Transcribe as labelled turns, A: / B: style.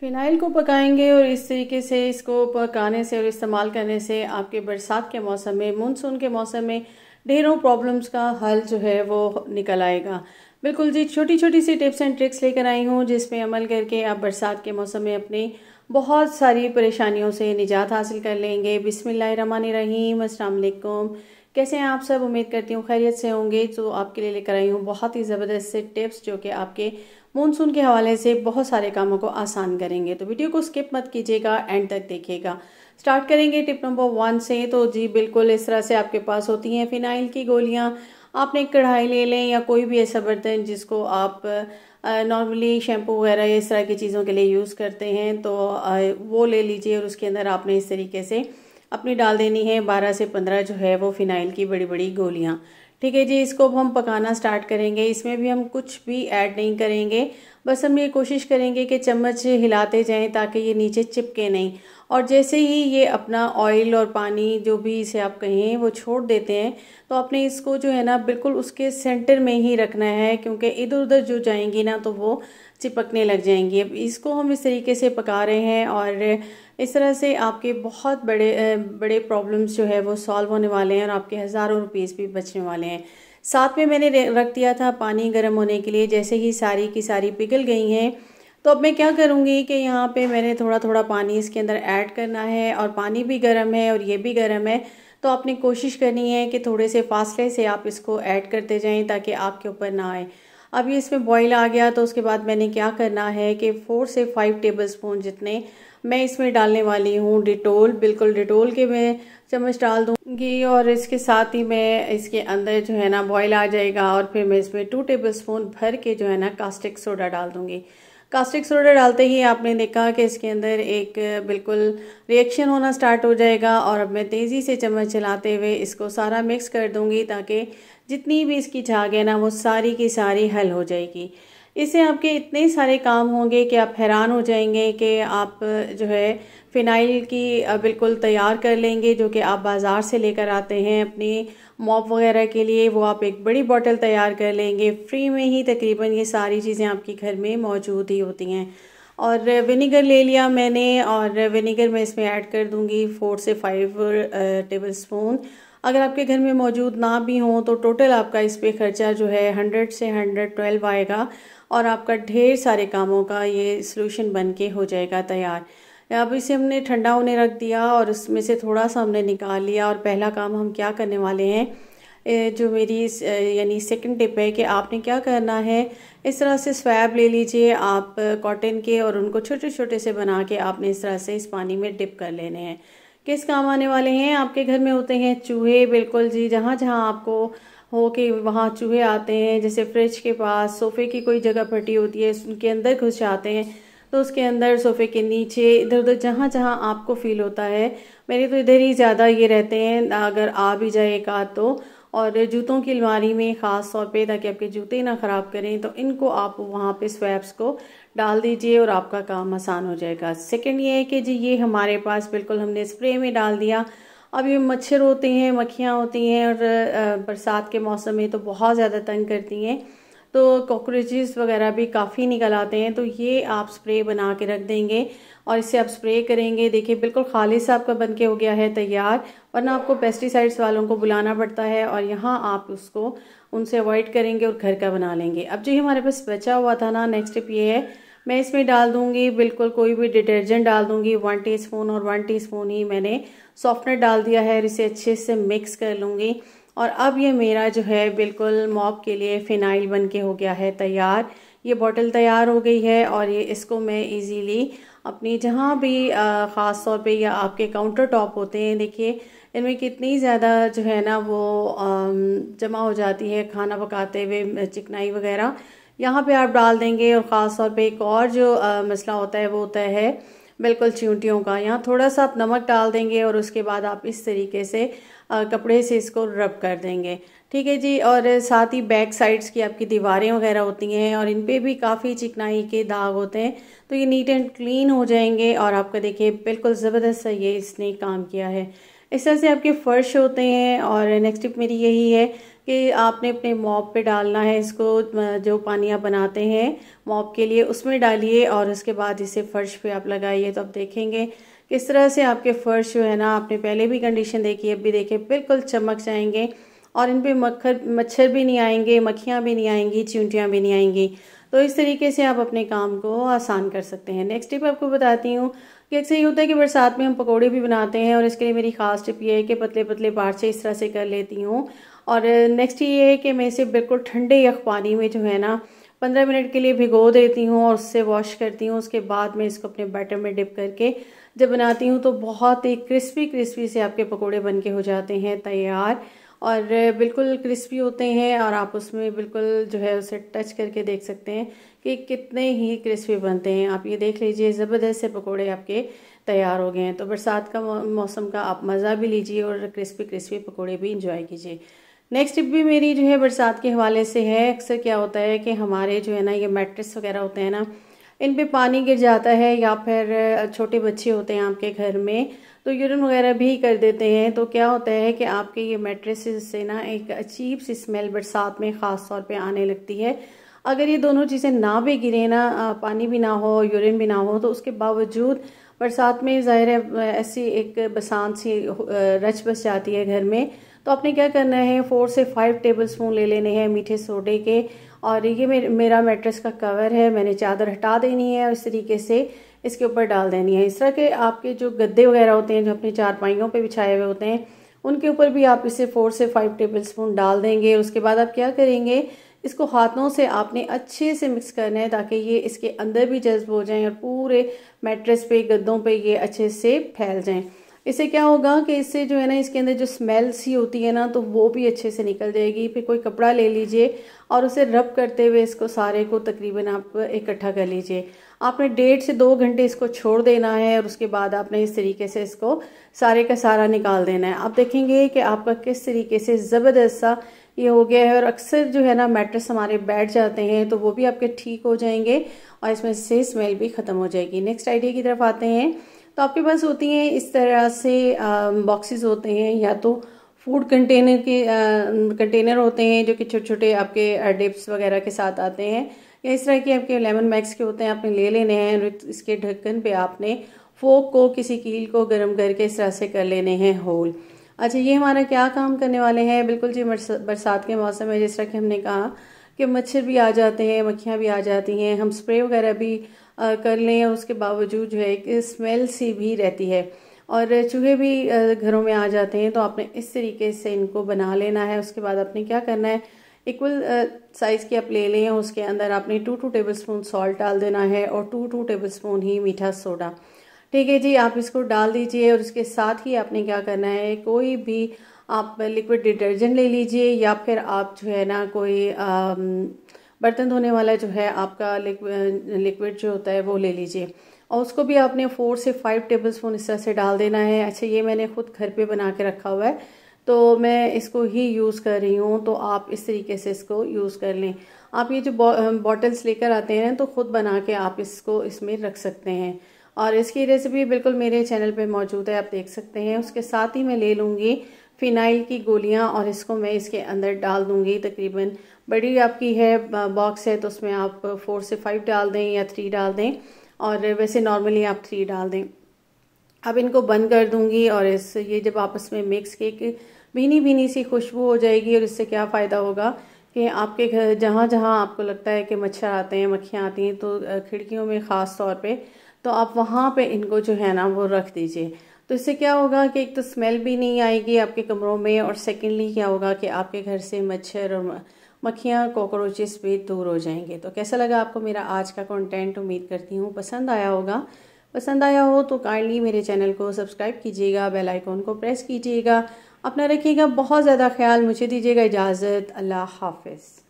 A: phenyl को पकाएंगे और इस तरीके से इसको पकाने से और इस्तेमाल करने से आपके बरसात के मौसम में मानसून के मौसम में ढेरों प्रॉब्लम्स का हल जो है वो निकल आएगा बिल्कुल जी छोटी छोटी सी टिप्स एंड ट्रिक्स लेकर आई हूँ जिसमें अमल करके आप बरसात के मौसम में अपनी बहुत सारी परेशानियों से निजात हासिल कर लेंगे बिसमीम असलकुम कैसे हैं आप सब उम्मीद करती हूँ खैरियत से होंगे तो आपके लिए लेकर आई हूँ बहुत ही ज़बरदस्त से टिप्स जो कि आपके मानसून के हवाले से बहुत सारे कामों को आसान करेंगे तो वीडियो को स्किप मत कीजिएगा एंड तक देखिएगा स्टार्ट करेंगे टिप नंबर वन से तो जी बिल्कुल इस तरह से आपके पास होती हैं फिनाइल की गोलियाँ आपने कढ़ाई ले लें या कोई भी ऐसा बर्तन जिसको आप नॉर्मली शैम्पू वगैरह या इस तरह की चीज़ों के लिए यूज़ करते हैं तो वो ले लीजिए और उसके अंदर आपने इस तरीके से अपनी डाल देनी है बारह से पंद्रह जो है वो फिनाइल की बड़ी बड़ी गोलियाँ ठीक है जी इसको अब हम पकाना स्टार्ट करेंगे इसमें भी हम कुछ भी ऐड नहीं करेंगे बस हम ये कोशिश करेंगे कि चम्मच हिलाते जाएं ताकि ये नीचे चिपके नहीं और जैसे ही ये अपना ऑयल और पानी जो भी इसे आप कहें वो छोड़ देते हैं तो आपने इसको जो है ना बिल्कुल उसके सेंटर में ही रखना है क्योंकि इधर उधर जो जाएंगी ना तो वो चिपकने लग जाएंगी अब इसको हम इस तरीके से पका रहे हैं और इस तरह से आपके बहुत बड़े बड़े प्रॉब्लम्स जो है वो सॉल्व होने वाले हैं और आपके हज़ारों रुपीज़ भी बचने वाले हैं हैं साथ में मैंने रख दिया था पानी गर्म होने के लिए जैसे ही सारी की सारी पिघल गई हैं तो अब मैं क्या करूँगी कि यहाँ पे मैंने थोड़ा थोड़ा पानी इसके अंदर ऐड करना है और पानी भी गर्म है और ये भी गर्म है तो आपने कोशिश करनी है कि थोड़े से फासले से आप इसको ऐड करते जाएँ ताकि आपके ऊपर ना आए अब ये इसमें बॉईल आ गया तो उसके बाद मैंने क्या करना है कि फ़ोर से फाइव टेबल स्पून जितने मैं इसमें डालने वाली हूँ डिटोल बिल्कुल डिटोल के मैं चम्मच डाल दूंगी और इसके साथ ही मैं इसके अंदर जो है ना बॉईल आ जाएगा और फिर मैं इसमें टू टेबल स्पून भर के जो है ना कास्टिक सोडा डाल दूंगी कास्टिक सोडा डालते ही आपने देखा कि इसके अंदर एक बिल्कुल रिएक्शन होना स्टार्ट हो जाएगा और अब मैं तेज़ी से चम्मच चलाते हुए इसको सारा मिक्स कर दूँगी ताकि जितनी भी इसकी झाग है ना वो सारी की सारी हल हो जाएगी इससे आपके इतने सारे काम होंगे कि आप हैरान हो जाएंगे कि आप जो है फ़िनाइल की बिल्कुल तैयार कर लेंगे जो कि आप बाज़ार से लेकर आते हैं अपने मॉप वगैरह के लिए वो आप एक बड़ी बॉटल तैयार कर लेंगे फ्री में ही तकरीबन ये सारी चीज़ें आपके घर में मौजूद ही होती हैं और विनीगर ले लिया मैंने और विनीगर मैं इसमें ऐड कर दूंगी फोर से फाइव टेबल स्पून अगर आपके घर में मौजूद ना भी हों तो टोटल आपका इस पर ख़र्चा जो है हंड्रेड से हंड्रेड ट्वेल्व आएगा और आपका ढेर सारे कामों का ये सोल्यूशन बन के हो जाएगा तैयार अब इसे हमने ठंडा होने रख दिया और उसमें से थोड़ा सा हमने निकाल लिया और पहला काम हम क्या करने वाले हैं जो मेरी यानी सेकंड टिप है कि आपने क्या करना है इस तरह से स्वैब ले लीजिए आप कॉटन के और उनको छोटे छोटे से बना के आपने इस तरह से इस पानी में डिप कर लेने हैं किस काम आने वाले हैं आपके घर में होते हैं चूहे बिल्कुल जी जहाँ जहाँ आपको हो कि वहाँ चूहे आते हैं जैसे फ्रिज के पास सोफे की कोई जगह फटी होती है उनके अंदर घुस जाते हैं तो उसके अंदर सोफ़े के नीचे इधर उधर जहाँ जहाँ आपको फील होता है मेरे तो इधर ही ज़्यादा ये रहते हैं अगर आ भी जाए एक आध तो और जूतों की अलमारी में ख़ास तौर पे ताकि आपके जूते ना ख़राब करें तो इनको आप वहाँ पे स्वैप्स को डाल दीजिए और आपका काम आसान हो जाएगा सेकंड ये है कि जी ये हमारे पास बिल्कुल हमने स्प्रे में डाल दिया अब ये मच्छर होते हैं मक्खियाँ होती हैं और बरसात के मौसम में तो बहुत ज़्यादा तंग करती हैं तो कॉकरोचेस वगैरह भी काफ़ी निकल आते हैं तो ये आप स्प्रे बना के रख देंगे और इसे आप स्प्रे करेंगे देखिए बिल्कुल खालिश आपका बन के हो गया है तैयार वरना आपको पेस्टिसाइड्स वालों को बुलाना पड़ता है और यहाँ आप उसको उनसे अवॉइड करेंगे और घर का बना लेंगे अब जो हमारे पास बचा हुआ था ना नेक्स्ट स्टेप ये है मैं इसमें डाल दूंगी बिल्कुल कोई भी डिटर्जेंट डाल दूंगी वन टीस्पून और वन टीस्पून ही मैंने सॉफ्टनर डाल दिया है और इसे अच्छे से मिक्स कर लूँगी और अब ये मेरा जो है बिल्कुल मॉप के लिए फ़िनाइल बन के हो गया है तैयार ये बॉटल तैयार हो गई है और ये इसको मैं इजीली अपनी जहाँ भी ख़ास तौर पे या आपके काउंटर टॉप होते हैं देखिए इनमें कितनी ज़्यादा जो है ना वो जमा हो जाती है खाना पकाते हुए चिकनाई वगैरह यहाँ पे आप डाल देंगे और ख़ास तौर पे एक और जो मसला होता है वो होता है बिल्कुल चींटियों का यहाँ थोड़ा सा आप नमक डाल देंगे और उसके बाद आप इस तरीके से कपड़े से इसको रब कर देंगे ठीक है जी और साथ ही बैक साइड्स की आपकी दीवारें वगैरह होती हैं और इन पर भी काफ़ी चिकनाई के दाग होते हैं तो ये नीट एंड क्लीन हो जाएंगे और आपका देखिए बिल्कुल ज़बरदस्त सा ये इसने काम किया है इस तरह से आपके फ़र्श होते हैं और नेक्स्ट टिप मेरी यही है कि आपने अपने मॉप पे डालना है इसको जो पानी आप बनाते हैं मॉप के लिए उसमें डालिए और उसके बाद इसे फ़र्श पे आप लगाइए तो आप देखेंगे किस तरह से आपके फ़र्श जो है ना आपने पहले भी कंडीशन देखी अब भी देखे बिल्कुल चमक जाएंगे और इन पर मक्खर मच्छर भी नहीं आएंगे मक्खियाँ भी नहीं आएंगी चिंटियाँ भी नहीं आएंगी तो इस तरीके से आप अपने काम को आसान कर सकते हैं नेक्स्ट टिप आपको बताती हूँ कि अक्सर ये होता है कि बरसात में हम पकौड़े भी बनाते हैं और इसके लिए मेरी खास टिप ये है कि पतले पतले पार्चे इस तरह से कर लेती हूँ और नेक्स्ट ये है कि मैं इसे बिल्कुल ठंडे यख पानी में जो है ना पंद्रह मिनट के लिए भिगो देती हूँ और उससे वॉश करती हूँ उसके बाद मैं इसको अपने बैटर में डिप करके जब बनाती हूँ तो बहुत ही क्रिस्पी क्रिस्पी से आपके पकोड़े बन के हो जाते हैं तैयार और बिल्कुल क्रिस्पी होते हैं और आप उसमें बिल्कुल जो है उसे टच करके देख सकते हैं कि कितने ही क्रिस्पी बनते हैं आप ये देख लीजिए ज़बरदस्त से पकौड़े आपके तैयार हो गए हैं तो बरसात का मौसम का आप मज़ा भी लीजिए और क्रिस्पी क्रिस्पी पकौड़े भी इंजॉय कीजिए नेक्स्ट टिप भी मेरी जो है बरसात के हवाले से है अक्सर क्या होता है कि हमारे जो है ना ये मैट्रेस वगैरह होते हैं ना इन पे पानी गिर जाता है या फिर छोटे बच्चे होते हैं आपके घर में तो यूरिन वगैरह भी कर देते हैं तो क्या होता है कि आपके ये मेट्रेस से ना एक अजीब सी स्मेल बरसात में ख़ास तौर पे आने लगती है अगर ये दोनों चीज़ें ना भी गिरे ना पानी भी ना हो यूरिन भी ना हो तो उसके बावजूद बरसात में ज़ाहिर है ऐसी एक बसांत सी रच बस जाती है घर में तो आपने क्या करना है फोर से फाइव टेबल स्पून ले लेने हैं मीठे सोडे के और ये मेरा मेट्रेस का कवर है मैंने चादर हटा देनी है और इस तरीके से इसके ऊपर डाल देनी है इस तरह के आपके जो गद्दे वगैरह होते हैं जो अपने चारपाइयों पर बिछाए हुए होते हैं उनके ऊपर भी आप इसे फोर से फाइव टेबल स्पून डाल देंगे उसके बाद आप क्या करेंगे इसको हाथों से आपने अच्छे से मिक्स करना है ताकि ये इसके अंदर भी जज्ब हो जाएं और पूरे मैट्रेस पे गद्दों पे ये अच्छे से फैल जाएं इससे क्या होगा कि इससे जो है ना इसके अंदर जो स्मेल सी होती है ना तो वो भी अच्छे से निकल जाएगी फिर कोई कपड़ा ले लीजिए और उसे रब करते हुए इसको सारे को तकरीबन आप इकट्ठा कर लीजिए आपने डेढ़ से दो घंटे इसको छोड़ देना है और उसके बाद आपने इस तरीके से इसको सारे का सारा निकाल देना है आप देखेंगे कि आपका किस तरीके से ज़बरदस्त सा ये हो गया है और अक्सर जो है ना मैट्रेस हमारे बैठ जाते हैं तो वो भी आपके ठीक हो जाएंगे और इसमें से स्मेल भी ख़त्म हो जाएगी नेक्स्ट आइडिया की तरफ आते हैं तो आपके पास होती हैं इस तरह से बॉक्सेस होते हैं या तो फूड कंटेनर के कंटेनर होते हैं जो कि छोटे छोटे आपके डिप्स वगैरह के साथ आते हैं या इस तरह के आपके लेमन मैक्स के होते हैं आपने ले लेने हैं इसके ढक्कन पे आपने फोक को किसी कील को गर्म करके इस तरह से कर लेने हैं होल अच्छा ये हमारा क्या काम करने वाले हैं बिल्कुल जी बरसात के मौसम में जिस तरह के हमने कहा कि मच्छर भी आ जाते हैं मक्खियाँ भी आ जाती हैं हम स्प्रे वगैरह भी कर लें और उसके बावजूद जो है कि स्मेल सी भी रहती है और चूहे भी घरों में आ जाते हैं तो आपने इस तरीके से इनको बना लेना है उसके बाद आपने क्या करना है इक्वल साइज़ की आप ले लें उसके अंदर आपने two two tablespoon salt डाल देना है और टू टू टेबल स्पून ही मीठा सोडा ठीक है जी आप इसको डाल दीजिए और उसके साथ ही आपने क्या करना है कोई भी आप लिक्विड डिटर्जेंट ले लीजिए या फिर आप जो है ना कोई बर्तन धोने वाला जो है आपका लिक्विड जो होता है वो ले लीजिए और उसको भी आपने फोर से फाइव टेबल स्पून इस तरह से डाल देना है अच्छा ये मैंने खुद घर पे बना के रखा हुआ है तो मैं इसको ही यूज़ कर रही हूँ तो आप इस तरीके से इसको यूज़ कर लें आप ये जो बॉटल्स लेकर आते हैं तो ख़ुद बना के आप इसको इसमें रख सकते हैं और इसकी रेसिपी बिल्कुल मेरे चैनल पे मौजूद है आप देख सकते हैं उसके साथ ही मैं ले लूँगी फिनाइल की गोलियां और इसको मैं इसके अंदर डाल दूंगी तकरीबन बड़ी आपकी है बॉक्स है तो उसमें आप फोर से फाइव डाल दें या थ्री डाल दें और वैसे नॉर्मली आप थ्री डाल दें अब इनको बंद कर दूंगी और इस ये जब आपस में मिक्स के भीनी भीनी सी खुशबू हो जाएगी और इससे क्या फ़ायदा होगा कि आपके घर जहाँ जहाँ आपको लगता है कि मच्छर आते हैं मक्खियाँ आती हैं तो खिड़कियों में ख़ास तौर पे तो आप वहाँ पे इनको जो है ना वो रख दीजिए तो इससे क्या होगा कि एक तो स्मेल भी नहीं आएगी आपके कमरों में और सेकेंडली क्या होगा कि आपके घर से मच्छर और मक्खियाँ कॉकरोचेस भी दूर हो जाएंगे तो कैसा लगा आपको मेरा आज का कंटेंट उम्मीद करती हूँ पसंद आया होगा पसंद आया हो तो काइंडली मेरे चैनल को सब्सक्राइब कीजिएगा बेल आइकॉन को प्रेस कीजिएगा अपना रखिएगा बहुत ज़्यादा ख्याल मुझे दीजिएगा इजाज़त अल्लाह हाफिज़